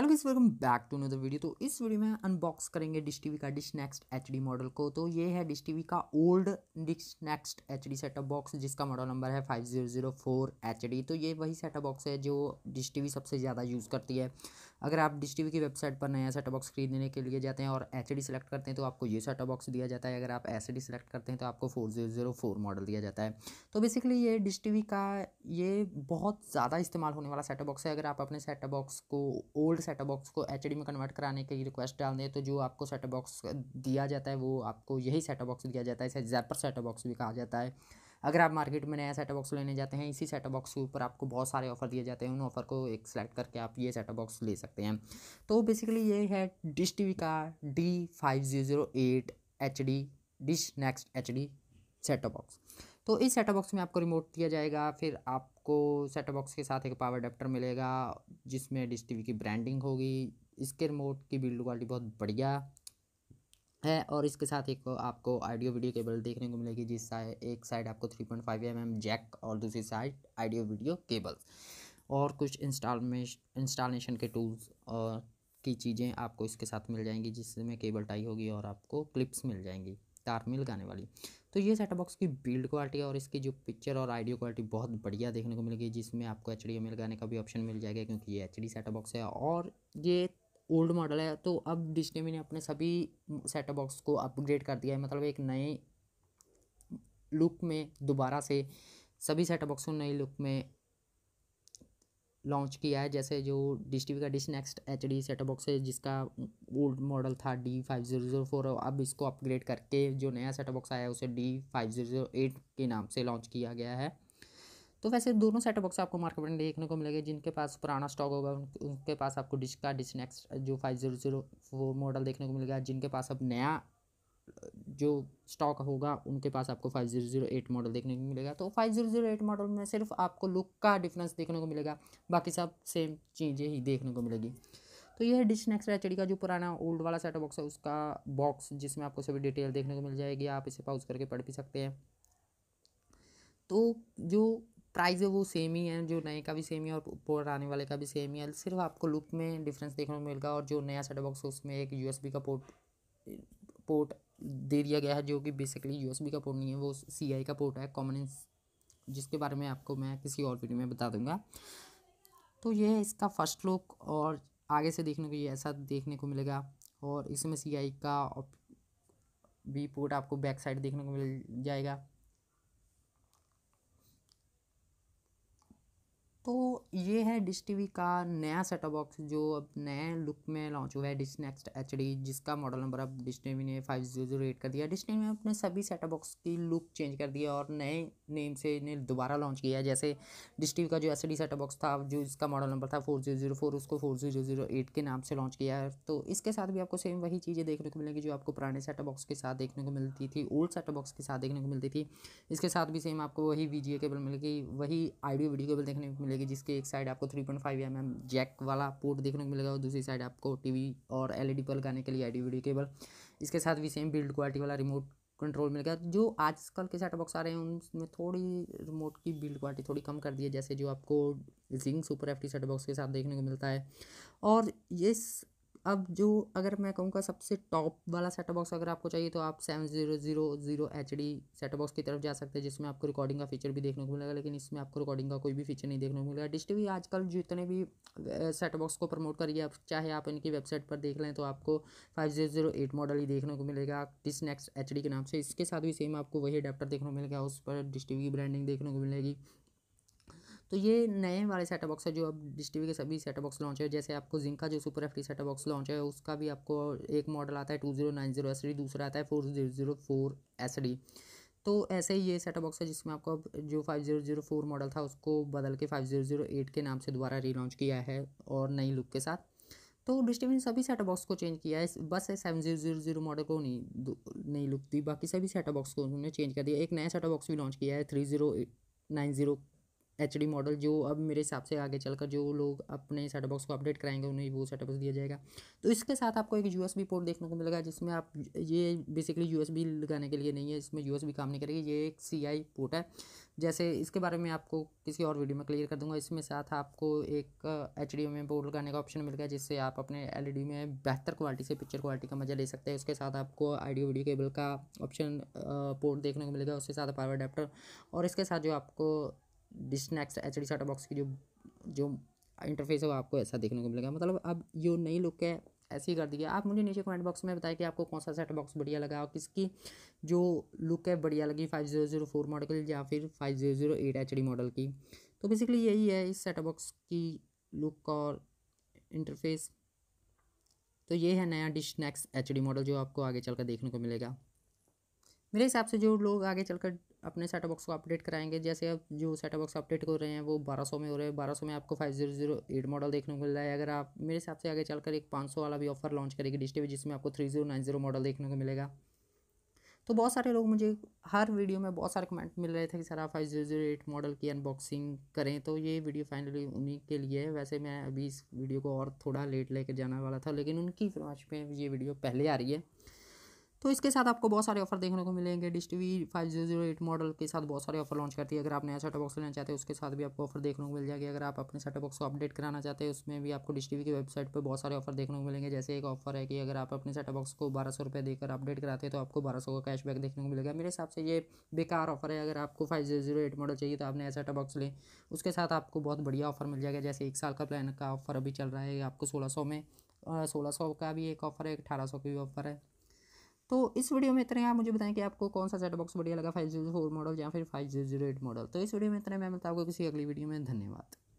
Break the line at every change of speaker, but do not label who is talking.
hello guys welcome back to another video तो इस video में अनबॉक्स करेंगे डिश टीवी का डिश नेक्स्ट एच मॉडल को तो ये है डिश टीवी का old dish next H D setup box जिसका मॉडल नंबर है five zero zero four H D तो ये वही सेटअप बॉक्स है जो डिश टीवी सबसे ज़्यादा यूज़ करती है अगर आप डिश टी की वेबसाइट पर नया सेटअप बॉक्स खरीदने के लिए जाते हैं और एच सेलेक्ट करते हैं तो आपको ये सेटअप बॉक्स दिया जाता है अगर आप एस सेलेक्ट करते हैं तो आपको फोर मॉडल दिया जाता है तो बेसिकली ये डिश टी का ये बहुत ज़्यादा इस्तेमाल होने वाला सेटअप बॉक्स है अगर आप अपने सेटअप बॉक्स को ओल्ड सेटअप बॉक्स को एच में कन्वर्ट कराने की रिक्वेस्ट डाल दें तो जो आपको सेटअप बॉक्स दिया जाता है वो आपको यही सेटअप बॉक्स दिया जाता है इसे जैपर सेटअप बॉक्स भी कहा जाता है अगर आप मार्केट में नया सेटअप बॉक्स लेने जाते हैं इसी सेटअप बॉक्स के ऊपर आपको बहुत सारे ऑफर दिए जाते हैं उन ऑफर को एक सेलेक्ट करके आप ये सेटअप बॉक्स ले सकते हैं तो बेसिकली ये है डिश टी का D five zero zero eight H D dish next H D setup box तो इस सेटअप बॉक्स में आपको रिमोट दिया जाएगा फिर आपको सेटअप बॉक्स के साथ एक पावर अडेप्टर मिलेगा जिसमें डिश टी की ब्रांडिंग होगी इसके रिमोट की बिल्ड क्वालिटी बहुत बढ़िया है और इसके साथ एक आपको आइडियो वीडियो केबल देखने को मिलेगी जिस साइड एक साइड आपको 3.5 पॉइंट mm जैक और दूसरी साइड आइडियो वीडियो केबल और कुछ इंस्टॉलमेश इंस्टॉलेशन के टूल्स और की चीज़ें आपको इसके साथ मिल जाएंगी जिसमें केबल टाई होगी और आपको क्लिप्स मिल जाएंगी तार मिल गाने वाली तो ये सेट बॉक्स की बिल्ड क्वालिटी और इसकी जो पिक्चर और आइडियो क्वालिटी बहुत बढ़िया देखने को मिलेगी जिसमें आपको एच डी गाने का भी ऑप्शन मिल जाएगा क्योंकि ये एच डी बॉक्स है और ये ओल्ड मॉडल है तो अब डिस्ने ने अपने सभी सेटअप बॉक्स को अपग्रेड कर दिया है मतलब एक नए लुक में दोबारा से सभी सेटअप बॉक्स को नए लुक में लॉन्च किया है जैसे जो डिश टी का dish next H D setup box है जिसका ओल्ड मॉडल था D five zero zero four अब इसको अपग्रेड करके जो नया सेटअप बॉक्स आया है उसे D five zero zero eight के नाम से लॉन्च किया गया है तो वैसे दोनों सेट बॉक्स आपको मार्केट में देखने को मिलेगा जिनके पास पुराना स्टॉक होगा उनके पास आपको डिश का डिश नेक्स्ट जो five zero zero four model देखने को मिलेगा जिनके पास अब नया जो स्टॉक होगा उनके पास आपको five zero zero eight model देखने को मिलेगा तो five zero zero eight model में सिर्फ आपको लुक का डिफरेंस देखने को मिलेगा बाकी सब सेम चीज़ें ही देखने को मिलेगी तो यह डिश नेक्स्ट एच का जो पुराना ओल्ड वाला सेट बॉक्स है उसका बॉक्स जिसमें आपको सभी डिटेल देखने को मिल जाएगी आप इसे पाउज करके पढ़ भी सकते हैं तो जो प्राइस है वो सेम ही है जो नए का भी सेम ही है और पुराने वाले का भी सेम ही है सिर्फ आपको लुक में डिफरेंस देखने को मिलेगा और जो नया सेट बॉक्स है उसमें एक यूएसबी का पोर्ट पोर्ट दे दिया गया है जो कि बेसिकली यूएसबी का पोर्ट नहीं है वो सीआई का पोर्ट है कॉमन जिसके बारे में आपको मैं किसी और वीडियो में बता दूंगा तो ये है इसका फर्स्ट लुक और आगे से देखने को ये ऐसा देखने को मिलेगा और इसमें सी का भी पोर्ट आपको बैक साइड देखने को मिल जाएगा ये है डिश वी का नया सेटअप बॉक्स जो अब नए लुक में लॉन्च हुआ है डिश नेक्स्ट एच जिसका मॉडल नंबर अब डिश वी ने फाइव जीरो जीरो एट कर दिया डिश वी ने अपने सभी सेटअप बॉक्स की लुक चेंज कर दिया और नए नेम से इन्हें दोबारा लॉन्च किया जैसे डिस्टीव का जो एस डी सेटअप बॉक्स था जो इसका मॉडल नंबर था फोर जीरो जीरो फोर उसको फोर जीरो जीरो एट के नाम से लॉन्च किया है तो इसके साथ भी आपको सेम वही चीज़ें देखने को मिलेंगी जो आपको पुराने सेटअप बॉक्स के साथ देखने को मिलती थी ओल्ड सेटअप बॉक्स के साथ देखने को मिलती थी इसके साथ भी सेम आपको वही वी केबल मिलेगी वही आइडियो वीडियो केबल देखने को मिलेगी जिसके एक साइड आपको three point five M M jack वाला पोर्ट देखने को मिलेगा और दूसरी साइड आपको टीवी और एलईडी e पर लगाने के लिए आइडियो वीडियो केबल इसके साथ भी सेम बिल्ड क्वालिटी वाला रिमोट कंट्रोल मिल गया जो आजकल के सेट बॉक्स आ रहे हैं उनमें थोड़ी रिमोट की बिल्ड क्वालिटी थोड़ी कम कर दी है जैसे जो आपको Zing super F T set box के साथ देखने को मिलता है और ये अब जो अगर मैं कहूँगा सबसे टॉप वाला सेटअप बॉक्स अगर आपको चाहिए तो आप seven zero zero zero H D setup box की तरफ जा सकते हैं जिसमें आपको रिकॉर्डिंग का फीचर भी देखने को मिलेगा लेकिन इसमें आपको रिकॉर्डिंग का कोई भी फीचर नहीं देखने को मिलेगा डिश टी आजकल जितने भी सेटअप बॉक्स को प्रमोट करिए आप चाहे आप इनकी वेबसाइट पर देख लें तो आपको five zero zero eight model ही देखने को मिलेगा डिस नेक्स्ट एच डी के नाम से इसके साथ भी सेम आपको वही अडेप्टर देखने को मिलेगा उस पर डिश टी की ब्रांडिंग देखने को मिलेगी तो ये नए वाले सेट बॉक्स है जो अब डिश टी के सभी सेट बॉक्स लॉन्च है जैसे आपको का जो super F T box launch है उसका भी आपको एक मॉडल आता है two zero nine zero S D दूसरा आता है four zero zero four S D तो ऐसे ही ये सेट बॉक्स है जिसमें आपको अब जो five zero zero four model था उसको बदल के फाइव ज़ीरो ज़ीरो एट के नाम से दोबारा रीलॉन्च किया है और नई लुक के साथ तो डिस्टिव ने सभी सेट बॉक्स को चेंज किया है बस seven zero zero zero model को नहीं नई लुक दी बाकी सभी सेट बॉक्स को उन्होंने चेंज कर दिया एक नया सेट बॉक्स भी लॉन्च किया है three zero nine zero H D model जो अब मेरे हिसाब से आगे चलकर जो लोग अपने सेट बॉक्स को अपडेट कराएंगे उन्हें वो सेट बॉक्स दिया जाएगा तो इसके साथ आपको एक यू पोर्ट देखने को मिलेगा जिसमें आप ये बेसिकली यू लगाने के लिए नहीं है इसमें यू काम नहीं करेगी ये एक सी पोर्ट है जैसे इसके बारे में आपको किसी और वीडियो में क्लियर कर दूंगा इसमें साथ आपको एक एच uh, डी में पोर्ट लगाने का ऑप्शन मिल गया जिससे आप अपने एल e में बेहतर क्वालिटी से पिक्चर क्वालिटी का मजा ले सकते हैं उसके साथ आपको आइडियो वीडियो केबल का ऑप्शन पोर्ट uh, देखने को मिलेगा उसके साथ पावर अडेप्टर और इसके साथ जो आपको dish next H D setup box की जो जो इंटरफेस है वो आपको ऐसा देखने को मिलेगा मतलब अब जो नई लुक है ऐसे ही कर दिया आप मुझे नीचे कमेंट बॉक्स में बताएं कि आपको कौन सा सेट बॉक्स बढ़िया लगा और किसकी जो लुक है बढ़िया लगी five zero zero four model की या फिर five zero zero eight H D model की तो बेसिकली यही है इस सेट बॉक्स की लुक और इंटरफेस तो ये है नया dish next H D model जो आपको आगे चलकर देखने को मिलेगा मेरे हिसाब से जो लोग आगे चलकर अपने सेटअप बॉक्स को अपडेट कराएंगे जैसे आप जो सेटअप बॉक्स अपडेट हो रहे हैं वो बारह सौ में हो रहे हैं बारह सौ में आपको five zero zero eight model देखने को मिल रहा है अगर आप मेरे हिसाब से आगे चलकर एक पाँच सौ वाला भी ऑफर लॉन्च करेगी डिस्टे जिसमें आपको three zero nine zero model देखने को मिलेगा तो बहुत सारे लोग मुझे हर वीडियो में बहुत सारे कमेंट मिल रहे थे कि सर आप five zero zero eight model की अनबॉक्सिंग करें तो ये वीडियो फाइनली उन्हीं के लिए है वैसे मैं अभी इस वीडियो को और थोड़ा लेट लेकर जाने वाला था लेकिन उनकी फरमाइश में ये वीडियो पहले आ रही है तो इसके साथ आपको बहुत सारे ऑफर देखने को मिलेंगे dish T V five zero zero eight model के साथ बहुत सारे ऑफर लॉन्च करती है अगर आप नया सेटअप बॉक्स लेना चाहते हैं उसके साथ भी आपको ऑफर देखने को मिल जाएगी अगर आप अपने सेटअप बॉक्स को अपडेट कराना चाहते हैं उसमें भी आपको डिश टी वी की वेबसाइट पर बहुत सारे ऑफर देखने को मिलेंगे जैसे एक ऑफर है कि अगर आप अपने सेटअप बॉक्स को बारह सौ रुपये देकर अपडेट कराते हैं तो आपको बारह सौ का कैशबैक देखने को मिलेगा मेरे हिसाब से ये बेकार ऑफर है अगर आपको five zero zero eight model चाहिए तो आप नया सेटअप बॉक्स लें उसके साथ आपको बहुत बढ़िया ऑफर मिल जाएगा जैसे एक साल का प्लान का ऑफर अभी चल रहा है आपको सोलह सौ में सोलह सौ का भी एक ऑफर है अठारह सौ का भी ऑफर है तो इस वीडियो में इतने आप मुझे बताएं कि आपको कौन सा सेट बॉक्स बढ़िया लगा फाइव जीरो फोर मॉडल या फिर five zero zero eight model तो इस वीडियो में इतने मैं मिलता आपको किसी अगली वीडियो में धन्यवाद